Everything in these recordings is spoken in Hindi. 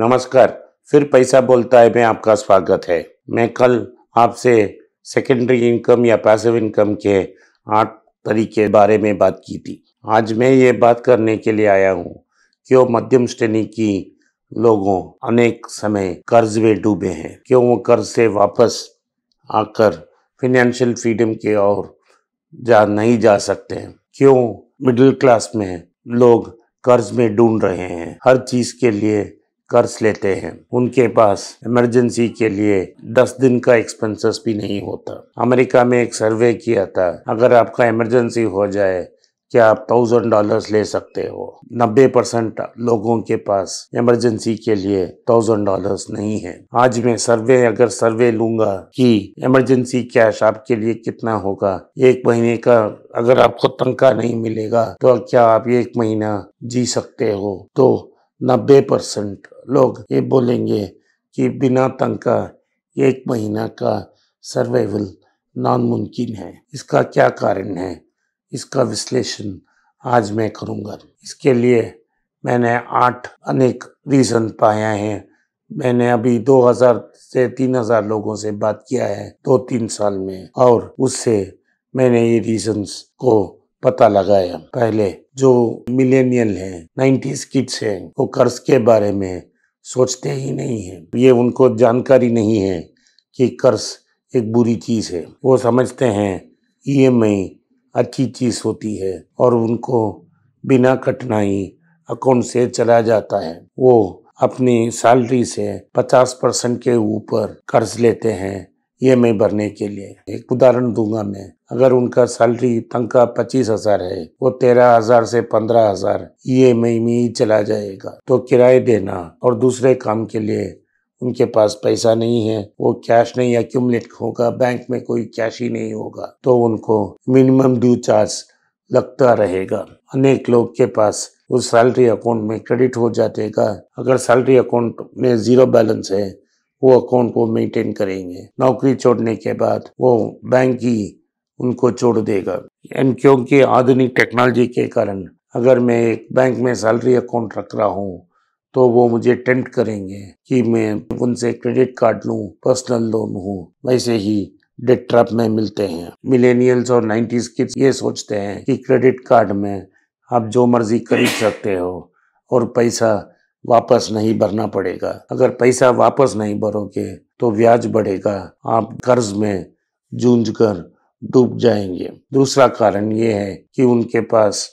नमस्कार फिर पैसा बोलता है मैं आपका स्वागत है मैं कल आपसे सेकेंडरी इनकम या पैसिव इनकम के आठ तरीके बारे में बात की थी आज मैं ये बात करने के लिए आया हूँ क्यों मध्यम श्रेणी की लोगों अनेक समय कर्ज में डूबे हैं क्यों वो कर्ज से वापस आकर फिनेंशियल फ्रीडम के और जा नहीं जा सकते हैं क्यों मिडिल क्लास में लोग कर्ज में ढूंढ रहे हैं हर चीज के लिए कर्ज लेते हैं उनके पास इमरजेंसी के लिए दस दिन का एक्सपेंसेस भी नहीं होता अमेरिका में एक सर्वे किया था अगर आपका इमरजेंसी हो जाए क्या आप थाउजेंड डॉलर्स ले सकते हो नब्बे परसेंट लोगों के पास इमरजेंसी के लिए थाउजेंड डॉलर्स नहीं है आज मैं सर्वे अगर सर्वे लूंगा कि इमरजेंसी कैश आपके लिए कितना होगा एक महीने का अगर आपको तनख्वाह नहीं मिलेगा तो क्या आप एक महीना जी सकते हो तो नब्बे परसेंट लोग ये बोलेंगे कि बिना तंग का एक महीना का सर्वाइवल नामुमकिन है इसका क्या कारण है इसका विश्लेषण आज मैं करूंगा इसके लिए मैंने आठ अनेक रीज़न पाया है मैंने अभी 2000 से 3000 लोगों से बात किया है दो तीन साल में और उससे मैंने ये रीजंस को पता लगाया पहले जो मिलेनियल हैं नाइन्टीज किड्स हैं वो कर्ज के बारे में सोचते ही नहीं हैं ये उनको जानकारी नहीं है कि कर्ज एक बुरी चीज़ है वो समझते हैं ईएमआई e अच्छी चीज़ होती है और उनको बिना कठिनाई अकाउंट से चला जाता है वो अपनी सैलरी से 50 परसेंट के ऊपर कर्ज लेते हैं ई भरने के लिए एक उदाहरण दूंगा मैं अगर उनका सैलरी तनखा पच्चीस हजार है वो तेरह हजार से पंद्रह हजार ई में ही चला जाएगा तो किराए देना और दूसरे काम के लिए उनके पास पैसा नहीं है वो कैश नहीं एक्यूमलेट होगा बैंक में कोई कैश ही नहीं होगा तो उनको मिनिमम ड्यू चार्ज लगता रहेगा अनेक लोग के पास उस सैलरी अकाउंट में क्रेडिट हो जाएगा अगर सैलरी अकाउंट में जीरो बैलेंस है वो अकाउंट को मेंटेन करेंगे नौकरी छोड़ने के बाद वो बैंक ही उनको छोड़ देगा एंड क्योंकि आधुनिक टेक्नोलॉजी के कारण अगर मैं एक बैंक में सैलरी अकाउंट रख रहा हूँ तो वो मुझे टेंट करेंगे कि मैं उनसे क्रेडिट कार्ड लूँ पर्सनल लोन हूँ वैसे ही डेट ट्रैप में मिलते हैं मिलेनियल्स और नाइन्टीज किड्स ये सोचते हैं कि क्रेडिट कार्ड में आप जो मर्जी खरीद सकते हो और पैसा वापस नहीं भरना पड़ेगा अगर पैसा वापस नहीं भरोगे तो ब्याज बढ़ेगा आप कर्ज में जूझ कर डूब जाएंगे दूसरा कारण ये है कि उनके पास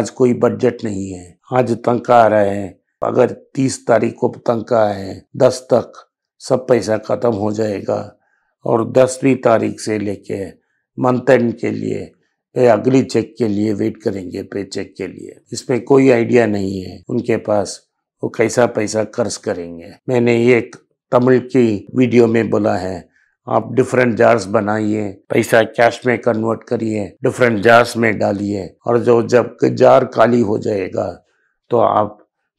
आज कोई बजट नहीं है आज तंग आ रहा है अगर तीस तारीख को तंग है दस तक सब पैसा ख़त्म हो जाएगा और दसवीं तारीख से लेके मंथ एंड के लिए वे अगली चेक के लिए वेट करेंगे पे चेक के लिए इसमें कोई आइडिया नहीं है उनके पास वो कैसा पैसा कर्ज करेंगे मैंने ये तमिल की वीडियो में बोला है आप डिफरेंट जार्स बनाइए पैसा कैश में कन्वर्ट करिए डिफरेंट जार्स में डालिए और जो जब जार खाली हो जाएगा तो आप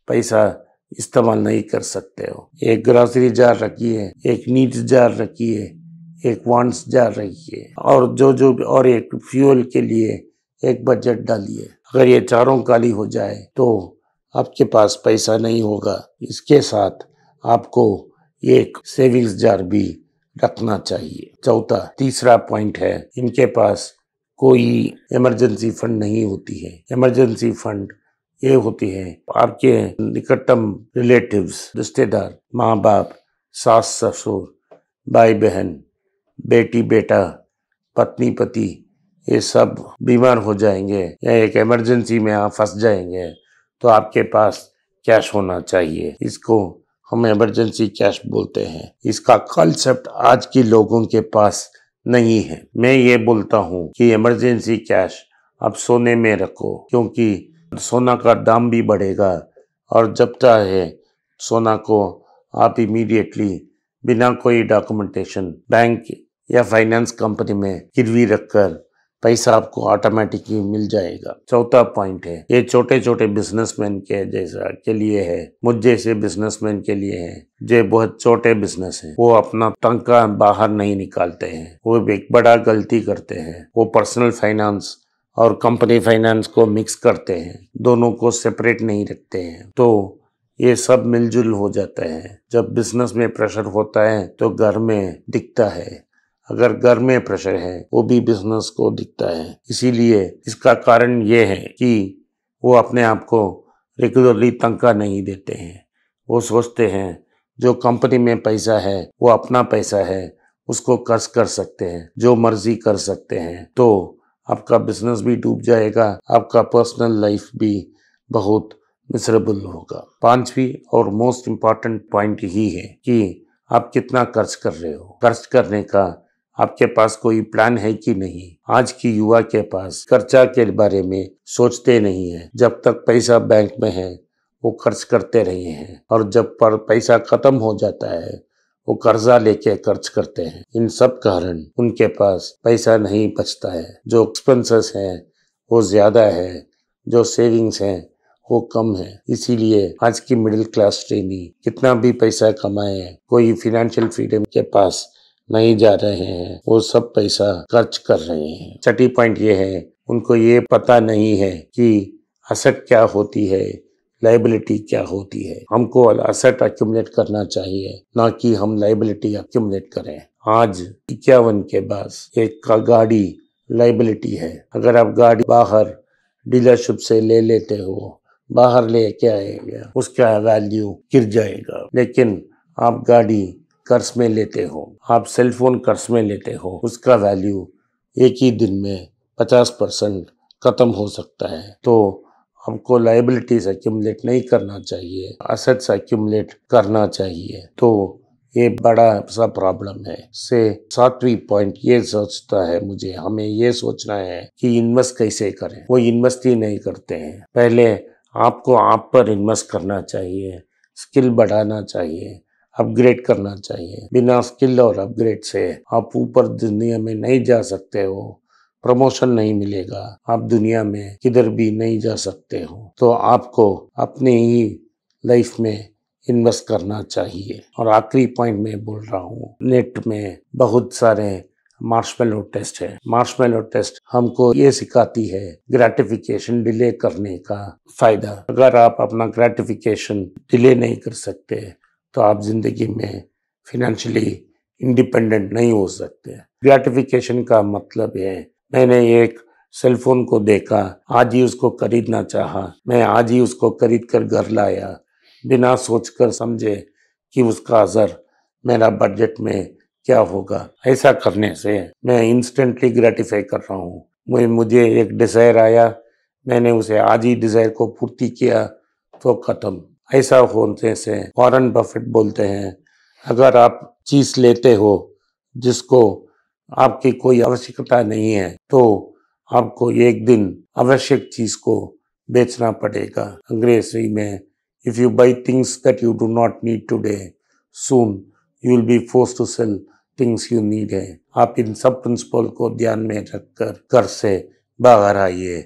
पैसा इस्तेमाल नहीं कर सकते हो एक ग्रॉसरी जार रखिए एक नीड्स जार रखिए एक वांट्स जार रखिए और जो जो और एक फ्यूल के लिए एक बजट डालिए अगर ये चारों खाली हो जाए तो आपके पास पैसा नहीं होगा इसके साथ आपको एक सेविंग्स जार भी रखना चाहिए चौथा तीसरा पॉइंट है इनके पास कोई इमरजेंसी फंड नहीं होती है इमरजेंसी फंड ये होती है आपके निकटतम रिलेटिव्स रिश्तेदार माँ बाप सास ससुर भाई बहन बेटी बेटा पत्नी पति ये सब बीमार हो जाएंगे या एक इमरजेंसी में आप फंस जाएंगे तो आपके पास कैश होना चाहिए इसको हम इमरजेंसी कैश बोलते हैं इसका कॉन्सेप्ट आज के लोगों के पास नहीं है मैं ये बोलता हूँ कि इमरजेंसी कैश आप सोने में रखो क्योंकि सोना का दाम भी बढ़ेगा और जब चाहे सोना को आप इमीडिएटली बिना कोई डॉक्यूमेंटेशन बैंक या फाइनेंस कंपनी में गिरवी रखकर पैसा आपको ऑटोमेटिकली मिल जाएगा चौथा पॉइंट है ये छोटे छोटे बिजनेसमैन के जैसा के लिए है मुझ जैसे बिजनेसमैन के लिए है जो बहुत छोटे बिजनेस है वो अपना टंका बाहर नहीं निकालते हैं वो एक बड़ा गलती करते हैं वो पर्सनल फाइनेंस और कंपनी फाइनेंस को मिक्स करते हैं दोनों को सेपरेट नहीं रखते हैं तो ये सब मिलजुल हो जाता है जब बिजनेस में प्रेशर होता है तो घर में दिखता है अगर घर में प्रेशर है वो भी बिजनेस को दिखता है इसीलिए इसका कारण ये है कि वो अपने आप को रेगुलरली तंका नहीं देते हैं वो सोचते हैं जो कंपनी में पैसा है वो अपना पैसा है उसको कर्ज कर सकते हैं जो मर्जी कर सकते हैं तो आपका बिजनेस भी डूब जाएगा आपका पर्सनल लाइफ भी बहुत मिसरेबल होगा पांचवी और मोस्ट इम्पॉर्टेंट पॉइंट ही है कि आप कितना खर्च कर रहे हो खर्च करने का आपके पास कोई प्लान है कि नहीं आज की युवा के पास खर्चा के बारे में सोचते नहीं है जब तक पैसा बैंक में है वो खर्च करते रहे हैं और जब पर पैसा खत्म हो जाता है वो कर्जा लेके खर्च करते हैं इन सब कारण उनके पास पैसा नहीं बचता है जो एक्सपेंसेस हैं वो ज़्यादा है जो सेविंग्स हैं वो कम है इसीलिए आज की मिडिल क्लास ट्रेनी कितना भी पैसा कमाए कोई फिनेंशियल फ्रीडम के पास नहीं जा रहे हैं वो सब पैसा खर्च कर रहे हैं छठी पॉइंट ये है उनको ये पता नहीं है कि असट क्या होती है लाइबिलिटी क्या होती है हमको असट अक्यूमलेट करना चाहिए ना कि हम लाइबिलिटी अक्यूमलेट करें आज इक्यावन के पास एक का गाड़ी लाइबिलिटी है अगर आप गाड़ी बाहर डीलरशिप से ले लेते हो बाहर ले के आएगा उसका वैल्यू गिर जाएगा लेकिन आप गाड़ी कर्ज में लेते हो आप सेलफोन कर्ज में लेते हो उसका वैल्यू एक ही दिन में पचास परसेंट ख़त्म हो सकता है तो आपको लाइबिलिटीज एक्यूमलेट नहीं करना चाहिए असेट्स एक्यूमलेट करना चाहिए तो ये बड़ा सा प्रॉब्लम है से सातवीं पॉइंट ये सोचता है मुझे हमें ये सोचना है कि इन्वेस्ट कैसे करें वो इन्वेस्ट ही नहीं करते हैं पहले आपको आप पर इन्वेस्ट करना चाहिए स्किल बढ़ाना चाहिए अपग्रेड करना चाहिए बिना स्किल और अपग्रेड से आप ऊपर दुनिया में नहीं जा सकते हो प्रमोशन नहीं मिलेगा आप दुनिया में किधर भी नहीं जा सकते हो तो आपको अपने ही लाइफ में इन्वेस्ट करना चाहिए और आखिरी पॉइंट में बोल रहा हूँ नेट में बहुत सारे मार्शमेलो टेस्ट है मार्शमेलो टेस्ट हमको ये सिखाती है ग्रेटिफिकेशन डिले करने का फायदा अगर आप अपना ग्रेटिफिकेशन डिले नहीं कर सकते तो आप ज़िंदगी में फिनेंशली इंडिपेंडेंट नहीं हो सकते ग्रेटिफिकेशन का मतलब है मैंने एक सेलफोन को देखा आज ही उसको खरीदना चाहा मैं आज ही उसको खरीद कर घर लाया बिना सोचकर समझे कि उसका असर मेरा बजट में क्या होगा ऐसा करने से मैं इंस्टेंटली ग्रेटिफाई कर रहा हूँ मैं मुझे एक डिज़ायर आया मैंने उसे आज ही डिज़ायर को पूर्ति किया तो ख़त्म ऐसा होने से वॉरन बफेट बोलते हैं अगर आप चीज लेते हो जिसको आपकी कोई आवश्यकता नहीं है तो आपको एक दिन आवश्यक चीज को बेचना पड़ेगा अंग्रेजी में if you buy things that you do not need today soon you will be force to sell things you need है आप इन सब प्रिंसिपल को ध्यान में रखकर घर से बाहर आइए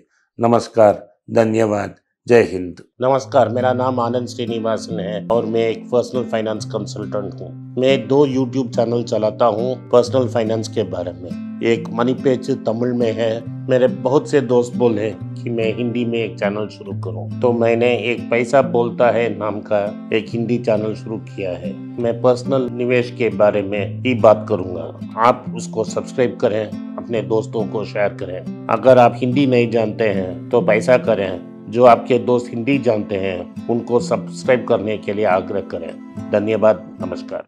नमस्कार धन्यवाद जय हिंद नमस्कार मेरा नाम hmm. आनंद श्रीनिवासन है और मैं एक पर्सनल फाइनेंस कंसल्टेंट हूँ मैं दो यूट्यूब चैनल चलाता हूँ पर्सनल फाइनेंस के बारे में एक मनी पेज तमिल में है मेरे बहुत से दोस्त बोले कि मैं हिंदी में एक चैनल शुरू करूं तो मैंने एक पैसा बोलता है नाम का एक हिंदी चैनल शुरू किया है मैं पर्सनल निवेश के बारे में ही बात करूंगा आप उसको सब्सक्राइब करें अपने दोस्तों को शेयर करें अगर आप हिंदी नहीं जानते हैं तो पैसा करें जो आपके दोस्त हिंदी जानते हैं उनको सब्सक्राइब करने के लिए आग्रह करें धन्यवाद नमस्कार